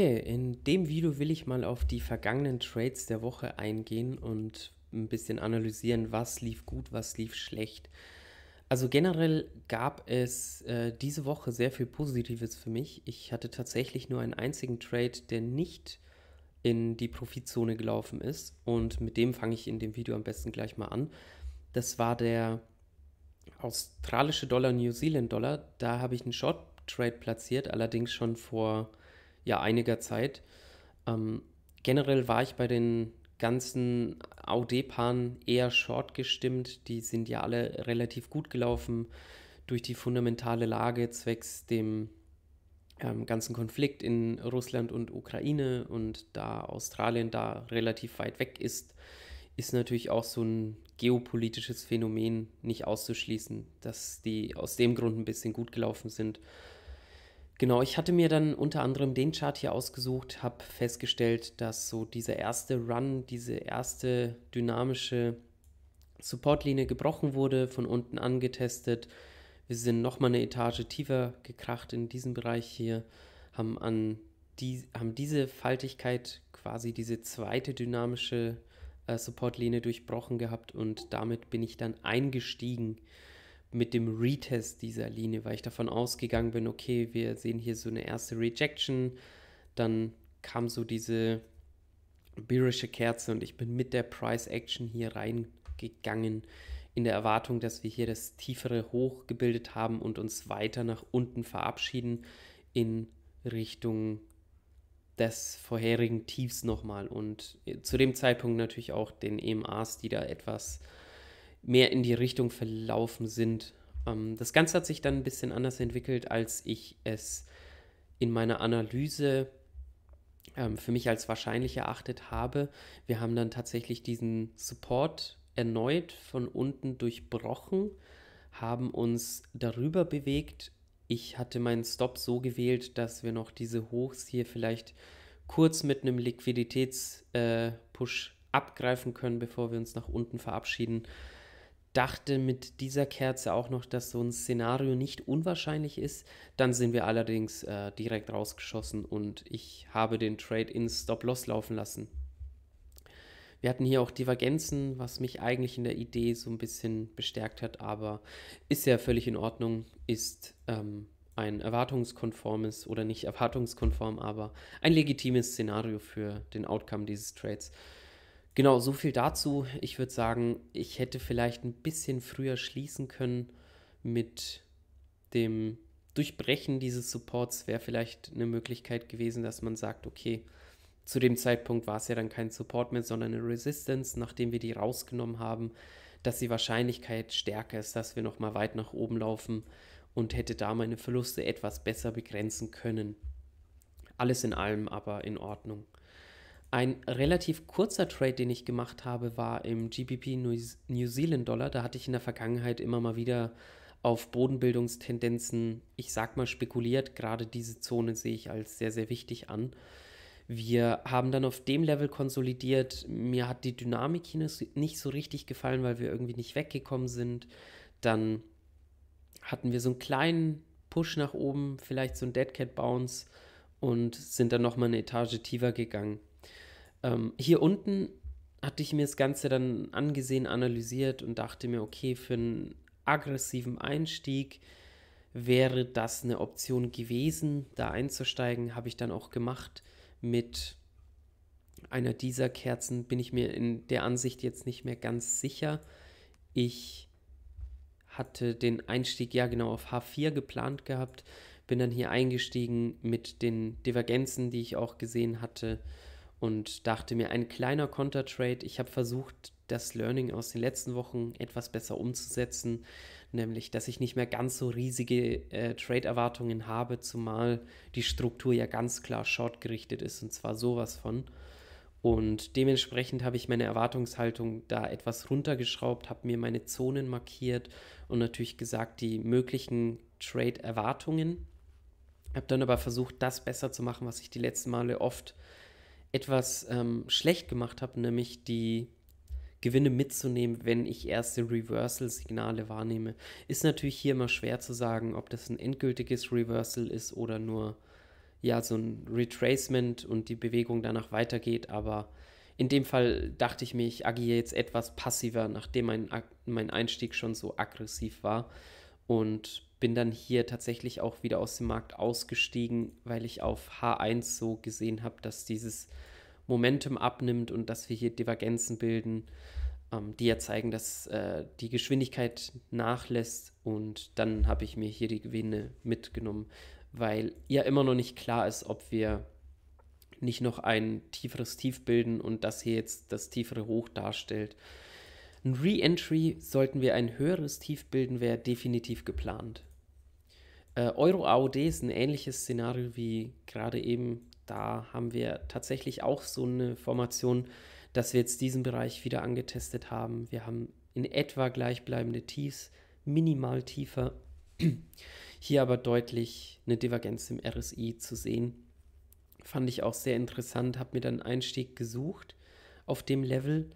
Okay, in dem Video will ich mal auf die vergangenen Trades der Woche eingehen und ein bisschen analysieren, was lief gut, was lief schlecht. Also generell gab es äh, diese Woche sehr viel Positives für mich. Ich hatte tatsächlich nur einen einzigen Trade, der nicht in die Profitzone gelaufen ist. Und mit dem fange ich in dem Video am besten gleich mal an. Das war der australische Dollar, New Zealand Dollar. Da habe ich einen Short Trade platziert, allerdings schon vor ja einiger Zeit. Ähm, generell war ich bei den ganzen AUD-Paaren eher short gestimmt. Die sind ja alle relativ gut gelaufen durch die fundamentale Lage zwecks dem ähm, ganzen Konflikt in Russland und Ukraine und da Australien da relativ weit weg ist, ist natürlich auch so ein geopolitisches Phänomen nicht auszuschließen, dass die aus dem Grund ein bisschen gut gelaufen sind. Genau, ich hatte mir dann unter anderem den Chart hier ausgesucht, habe festgestellt, dass so dieser erste Run, diese erste dynamische Supportlinie gebrochen wurde, von unten angetestet. Wir sind nochmal eine Etage tiefer gekracht in diesem Bereich hier, haben, an die, haben diese Faltigkeit, quasi diese zweite dynamische äh, Supportlinie durchbrochen gehabt und damit bin ich dann eingestiegen mit dem Retest dieser Linie, weil ich davon ausgegangen bin, okay, wir sehen hier so eine erste Rejection, dann kam so diese birische Kerze und ich bin mit der Price Action hier reingegangen in der Erwartung, dass wir hier das tiefere Hoch gebildet haben und uns weiter nach unten verabschieden in Richtung des vorherigen Tiefs nochmal und äh, zu dem Zeitpunkt natürlich auch den EMAs, die da etwas äh, mehr in die Richtung verlaufen sind. Ähm, das Ganze hat sich dann ein bisschen anders entwickelt, als ich es in meiner Analyse ähm, für mich als wahrscheinlich erachtet habe. Wir haben dann tatsächlich diesen Support erneut von unten durchbrochen, haben uns darüber bewegt. Ich hatte meinen Stop so gewählt, dass wir noch diese Hochs hier vielleicht kurz mit einem Liquiditätspush äh, abgreifen können, bevor wir uns nach unten verabschieden dachte mit dieser Kerze auch noch, dass so ein Szenario nicht unwahrscheinlich ist. Dann sind wir allerdings äh, direkt rausgeschossen und ich habe den Trade in Stop-Loss laufen lassen. Wir hatten hier auch Divergenzen, was mich eigentlich in der Idee so ein bisschen bestärkt hat, aber ist ja völlig in Ordnung, ist ähm, ein erwartungskonformes oder nicht erwartungskonform, aber ein legitimes Szenario für den Outcome dieses Trades. Genau, so viel dazu. Ich würde sagen, ich hätte vielleicht ein bisschen früher schließen können mit dem Durchbrechen dieses Supports wäre vielleicht eine Möglichkeit gewesen, dass man sagt, okay, zu dem Zeitpunkt war es ja dann kein Support mehr, sondern eine Resistance, nachdem wir die rausgenommen haben, dass die Wahrscheinlichkeit stärker ist, dass wir nochmal weit nach oben laufen und hätte da meine Verluste etwas besser begrenzen können. Alles in allem aber in Ordnung. Ein relativ kurzer Trade, den ich gemacht habe, war im GBP New Zealand Dollar. Da hatte ich in der Vergangenheit immer mal wieder auf Bodenbildungstendenzen, ich sag mal, spekuliert. Gerade diese Zone sehe ich als sehr, sehr wichtig an. Wir haben dann auf dem Level konsolidiert. Mir hat die Dynamik hier nicht so richtig gefallen, weil wir irgendwie nicht weggekommen sind. Dann hatten wir so einen kleinen Push nach oben, vielleicht so ein Dead Cat Bounce und sind dann nochmal eine Etage tiefer gegangen. Ähm, hier unten hatte ich mir das Ganze dann angesehen, analysiert und dachte mir, okay, für einen aggressiven Einstieg wäre das eine Option gewesen, da einzusteigen. Habe ich dann auch gemacht mit einer dieser Kerzen, bin ich mir in der Ansicht jetzt nicht mehr ganz sicher. Ich hatte den Einstieg ja genau auf H4 geplant gehabt, bin dann hier eingestiegen mit den Divergenzen, die ich auch gesehen hatte und dachte mir, ein kleiner Kontertrade. Ich habe versucht, das Learning aus den letzten Wochen etwas besser umzusetzen, nämlich dass ich nicht mehr ganz so riesige äh, Trade-Erwartungen habe, zumal die Struktur ja ganz klar short gerichtet ist und zwar sowas von. Und dementsprechend habe ich meine Erwartungshaltung da etwas runtergeschraubt, habe mir meine Zonen markiert und natürlich gesagt, die möglichen Trade-Erwartungen. Habe dann aber versucht, das besser zu machen, was ich die letzten Male oft äh, etwas ähm, schlecht gemacht habe, nämlich die Gewinne mitzunehmen, wenn ich erste Reversal-Signale wahrnehme. Ist natürlich hier immer schwer zu sagen, ob das ein endgültiges Reversal ist oder nur ja, so ein Retracement und die Bewegung danach weitergeht, aber in dem Fall dachte ich mir, ich agiere jetzt etwas passiver, nachdem mein, mein Einstieg schon so aggressiv war und bin dann hier tatsächlich auch wieder aus dem Markt ausgestiegen, weil ich auf H1 so gesehen habe, dass dieses Momentum abnimmt und dass wir hier Divergenzen bilden, ähm, die ja zeigen, dass äh, die Geschwindigkeit nachlässt. Und dann habe ich mir hier die Gewinne mitgenommen, weil ja immer noch nicht klar ist, ob wir nicht noch ein tieferes Tief bilden und das hier jetzt das tiefere Hoch darstellt. Ein Re-Entry sollten wir ein höheres Tief bilden, wäre definitiv geplant. Äh, Euro AOD ist ein ähnliches Szenario wie gerade eben. Da haben wir tatsächlich auch so eine Formation, dass wir jetzt diesen Bereich wieder angetestet haben. Wir haben in etwa gleichbleibende Tiefs, minimal tiefer. Hier aber deutlich eine Divergenz im RSI zu sehen. Fand ich auch sehr interessant, habe mir dann einen Einstieg gesucht auf dem Level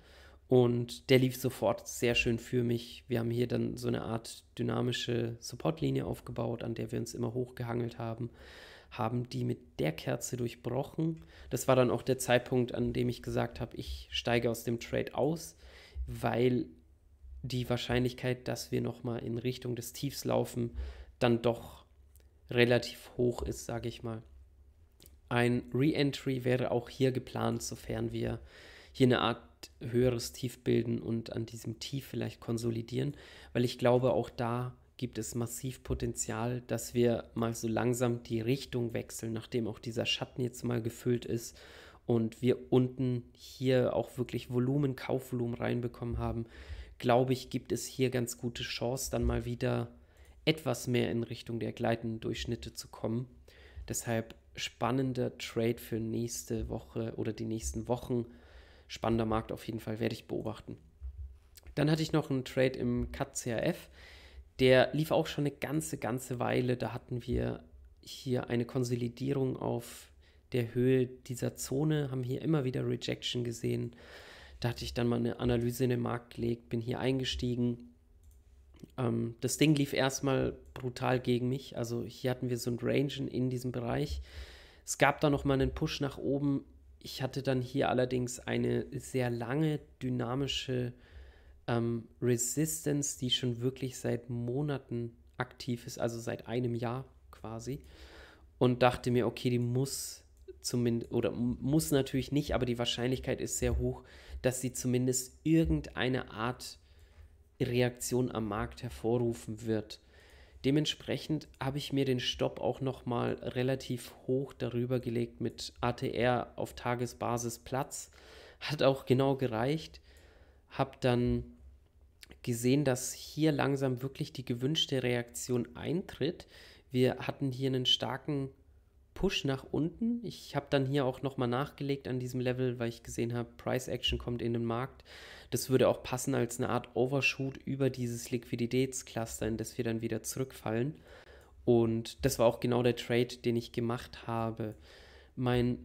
und der lief sofort sehr schön für mich. Wir haben hier dann so eine Art dynamische Supportlinie aufgebaut, an der wir uns immer hochgehangelt haben, haben die mit der Kerze durchbrochen. Das war dann auch der Zeitpunkt, an dem ich gesagt habe, ich steige aus dem Trade aus, weil die Wahrscheinlichkeit, dass wir nochmal in Richtung des Tiefs laufen, dann doch relativ hoch ist, sage ich mal. Ein Re-Entry wäre auch hier geplant, sofern wir hier eine Art höheres Tief bilden und an diesem Tief vielleicht konsolidieren, weil ich glaube, auch da gibt es massiv Potenzial, dass wir mal so langsam die Richtung wechseln, nachdem auch dieser Schatten jetzt mal gefüllt ist und wir unten hier auch wirklich Volumen, Kaufvolumen reinbekommen haben, glaube ich, gibt es hier ganz gute Chance, dann mal wieder etwas mehr in Richtung der gleitenden Durchschnitte zu kommen. Deshalb spannender Trade für nächste Woche oder die nächsten Wochen spannender Markt auf jeden Fall, werde ich beobachten. Dann hatte ich noch einen Trade im CAT-CRF. Der lief auch schon eine ganze, ganze Weile. Da hatten wir hier eine Konsolidierung auf der Höhe dieser Zone, haben hier immer wieder Rejection gesehen. Da hatte ich dann mal eine Analyse in den Markt gelegt, bin hier eingestiegen. Ähm, das Ding lief erstmal brutal gegen mich. Also hier hatten wir so ein Rangen in diesem Bereich. Es gab da nochmal einen Push nach oben, ich hatte dann hier allerdings eine sehr lange dynamische ähm, Resistance, die schon wirklich seit Monaten aktiv ist, also seit einem Jahr quasi. Und dachte mir, okay, die muss zumindest, oder muss natürlich nicht, aber die Wahrscheinlichkeit ist sehr hoch, dass sie zumindest irgendeine Art Reaktion am Markt hervorrufen wird. Dementsprechend habe ich mir den Stopp auch nochmal relativ hoch darüber gelegt mit ATR auf Tagesbasis Platz. Hat auch genau gereicht. Habe dann gesehen, dass hier langsam wirklich die gewünschte Reaktion eintritt. Wir hatten hier einen starken Push nach unten. Ich habe dann hier auch nochmal nachgelegt an diesem Level, weil ich gesehen habe, Price Action kommt in den Markt. Das würde auch passen als eine Art Overshoot über dieses Liquiditätscluster, in das wir dann wieder zurückfallen. Und das war auch genau der Trade, den ich gemacht habe. Mein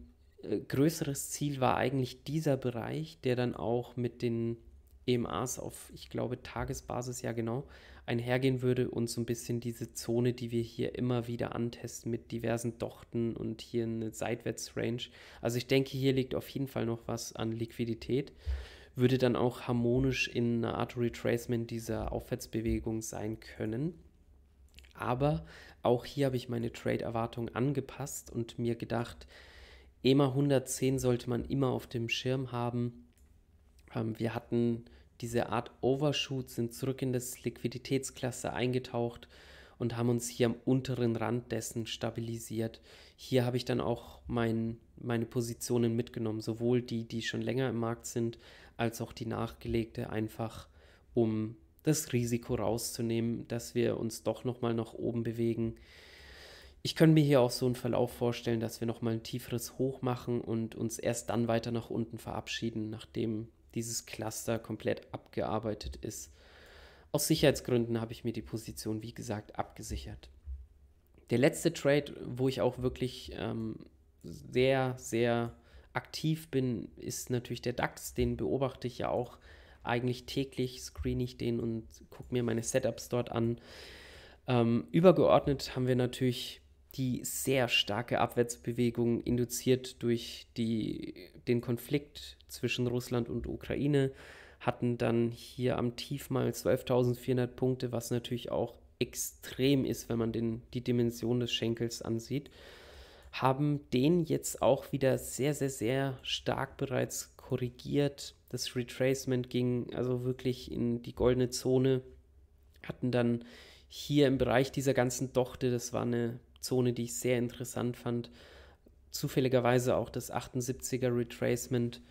äh, größeres Ziel war eigentlich dieser Bereich, der dann auch mit den EMAs auf, ich glaube, Tagesbasis, ja genau, einhergehen würde und so ein bisschen diese Zone, die wir hier immer wieder antesten mit diversen Dochten und hier eine Seitwärtsrange. Also ich denke, hier liegt auf jeden Fall noch was an Liquidität würde dann auch harmonisch in einer Art Retracement dieser Aufwärtsbewegung sein können. Aber auch hier habe ich meine Trade-Erwartung angepasst und mir gedacht, EMA 110 sollte man immer auf dem Schirm haben. Ähm, wir hatten diese Art Overshoot, sind zurück in das Liquiditätsklasse eingetaucht und haben uns hier am unteren Rand dessen stabilisiert. Hier habe ich dann auch mein, meine Positionen mitgenommen, sowohl die, die schon länger im Markt sind, als auch die nachgelegte, einfach um das Risiko rauszunehmen, dass wir uns doch nochmal nach oben bewegen. Ich könnte mir hier auch so einen Verlauf vorstellen, dass wir nochmal ein tieferes Hoch machen und uns erst dann weiter nach unten verabschieden, nachdem dieses Cluster komplett abgearbeitet ist. Aus Sicherheitsgründen habe ich mir die Position, wie gesagt, abgesichert. Der letzte Trade, wo ich auch wirklich ähm, sehr, sehr aktiv bin, ist natürlich der DAX. Den beobachte ich ja auch eigentlich täglich, screen ich den und gucke mir meine Setups dort an. Ähm, übergeordnet haben wir natürlich die sehr starke Abwärtsbewegung induziert durch die, den Konflikt zwischen Russland und Ukraine, hatten dann hier am Tief mal 12.400 Punkte, was natürlich auch extrem ist, wenn man den, die Dimension des Schenkels ansieht haben den jetzt auch wieder sehr, sehr, sehr stark bereits korrigiert. Das Retracement ging also wirklich in die goldene Zone, hatten dann hier im Bereich dieser ganzen Dochte, das war eine Zone, die ich sehr interessant fand, zufälligerweise auch das 78er Retracement.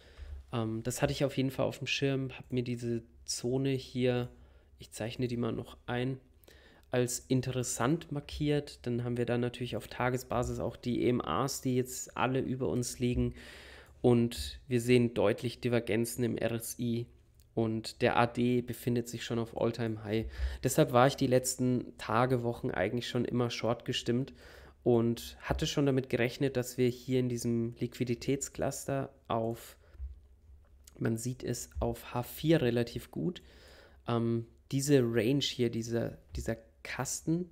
Ähm, das hatte ich auf jeden Fall auf dem Schirm, habe mir diese Zone hier, ich zeichne die mal noch ein, als interessant markiert. Dann haben wir da natürlich auf Tagesbasis auch die EMAs, die jetzt alle über uns liegen. Und wir sehen deutlich Divergenzen im RSI. Und der AD befindet sich schon auf All-Time-High. Deshalb war ich die letzten Tage, Wochen eigentlich schon immer short gestimmt und hatte schon damit gerechnet, dass wir hier in diesem Liquiditätscluster auf, man sieht es auf H4 relativ gut, ähm, diese Range hier, dieser, dieser Kasten,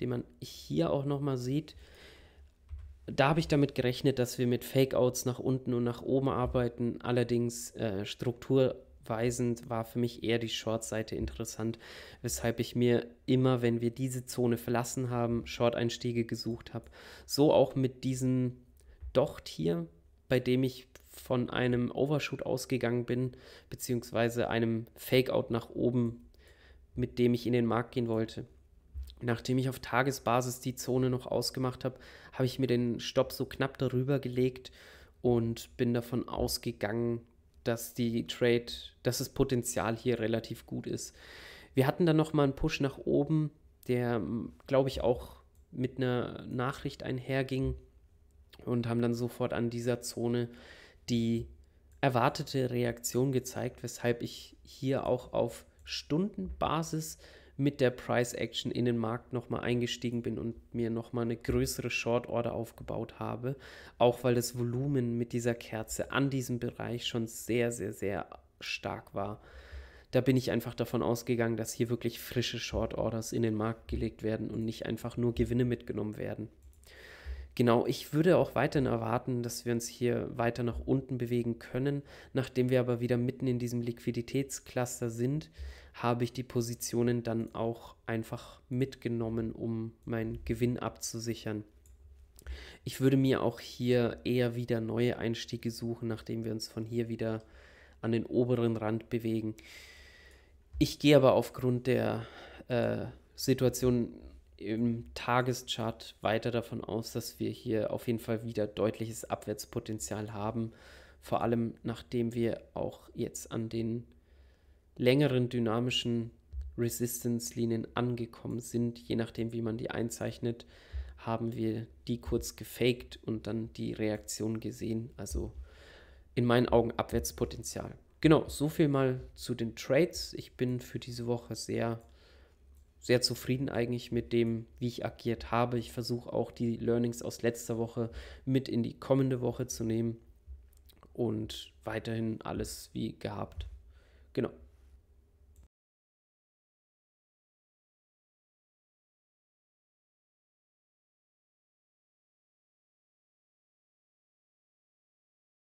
den man hier auch nochmal sieht. Da habe ich damit gerechnet, dass wir mit Fakeouts nach unten und nach oben arbeiten. Allerdings äh, strukturweisend war für mich eher die Short-Seite interessant, weshalb ich mir immer, wenn wir diese Zone verlassen haben, Short-Einstiege gesucht habe. So auch mit diesem Docht hier, bei dem ich von einem Overshoot ausgegangen bin, beziehungsweise einem Fakeout nach oben, mit dem ich in den Markt gehen wollte nachdem ich auf Tagesbasis die Zone noch ausgemacht habe, habe ich mir den Stopp so knapp darüber gelegt und bin davon ausgegangen, dass die Trade, dass das Potenzial hier relativ gut ist. Wir hatten dann nochmal einen Push nach oben, der glaube ich auch mit einer Nachricht einherging und haben dann sofort an dieser Zone die erwartete Reaktion gezeigt, weshalb ich hier auch auf Stundenbasis mit der Price Action in den Markt nochmal eingestiegen bin und mir nochmal eine größere Short Order aufgebaut habe. Auch weil das Volumen mit dieser Kerze an diesem Bereich schon sehr, sehr, sehr stark war. Da bin ich einfach davon ausgegangen, dass hier wirklich frische Short Orders in den Markt gelegt werden und nicht einfach nur Gewinne mitgenommen werden. Genau, ich würde auch weiterhin erwarten, dass wir uns hier weiter nach unten bewegen können, nachdem wir aber wieder mitten in diesem Liquiditätscluster sind habe ich die Positionen dann auch einfach mitgenommen, um meinen Gewinn abzusichern. Ich würde mir auch hier eher wieder neue Einstiege suchen, nachdem wir uns von hier wieder an den oberen Rand bewegen. Ich gehe aber aufgrund der äh, Situation im Tageschart weiter davon aus, dass wir hier auf jeden Fall wieder deutliches Abwärtspotenzial haben. Vor allem nachdem wir auch jetzt an den längeren dynamischen Resistance-Linien angekommen sind. Je nachdem, wie man die einzeichnet, haben wir die kurz gefaked und dann die Reaktion gesehen. Also in meinen Augen Abwärtspotenzial. Genau, so viel mal zu den Trades. Ich bin für diese Woche sehr, sehr zufrieden eigentlich mit dem, wie ich agiert habe. Ich versuche auch die Learnings aus letzter Woche mit in die kommende Woche zu nehmen und weiterhin alles wie gehabt. Genau.